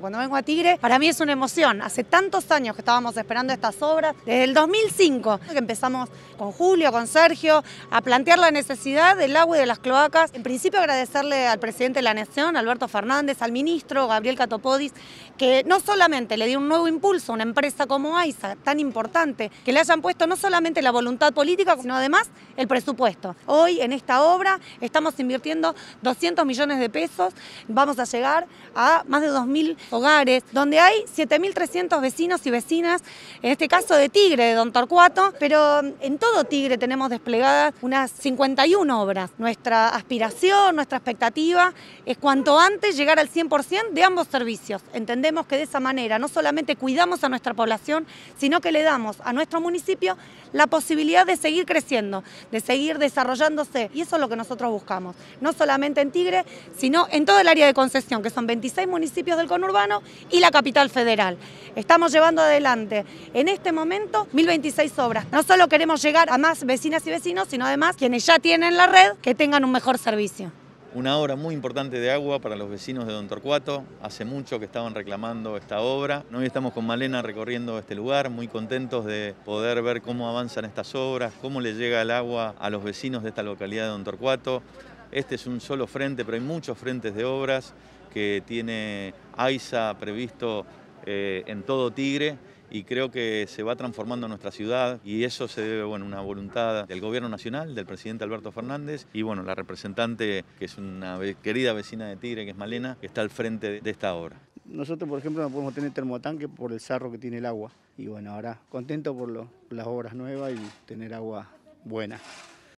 Cuando vengo a Tigre, para mí es una emoción. Hace tantos años que estábamos esperando estas obras, desde el 2005, que empezamos con Julio, con Sergio, a plantear la necesidad del agua y de las cloacas. En principio agradecerle al presidente de la Nación, Alberto Fernández, al ministro Gabriel Catopodis, que no solamente le dio un nuevo impulso a una empresa como AISA, tan importante, que le hayan puesto no solamente la voluntad política, sino además el presupuesto. Hoy en esta obra estamos invirtiendo 200 millones de pesos, vamos a llegar a más de 2.000 hogares, donde hay 7.300 vecinos y vecinas, en este caso de Tigre, de Don Torcuato, pero mm, en todo Tigre tenemos desplegadas unas 51 obras. Nuestra aspiración, nuestra expectativa es cuanto antes llegar al 100% de ambos servicios. Entendemos que de esa manera no solamente cuidamos a nuestra población, sino que le damos a nuestro municipio la posibilidad de seguir creciendo, de seguir desarrollándose. Y eso es lo que nosotros buscamos, no solamente en Tigre, sino en todo el área de concesión, que son 26 municipios del conurbano y la capital federal. Estamos llevando adelante en este momento 1026 obras. No solo queremos llegar a más vecinas y vecinos, sino además quienes ya tienen la red, que tengan un mejor servicio. Una obra muy importante de agua para los vecinos de Don Torcuato. Hace mucho que estaban reclamando esta obra. Hoy estamos con Malena recorriendo este lugar, muy contentos de poder ver cómo avanzan estas obras, cómo le llega el agua a los vecinos de esta localidad de Don Torcuato. Este es un solo frente, pero hay muchos frentes de obras que tiene AISA previsto eh, en todo Tigre y creo que se va transformando nuestra ciudad y eso se debe bueno, a una voluntad del gobierno nacional, del presidente Alberto Fernández y bueno, la representante que es una querida vecina de Tigre, que es Malena, que está al frente de esta obra. Nosotros, por ejemplo, no podemos tener termotanque por el sarro que tiene el agua. Y bueno, ahora contento por las obras nuevas y tener agua buena.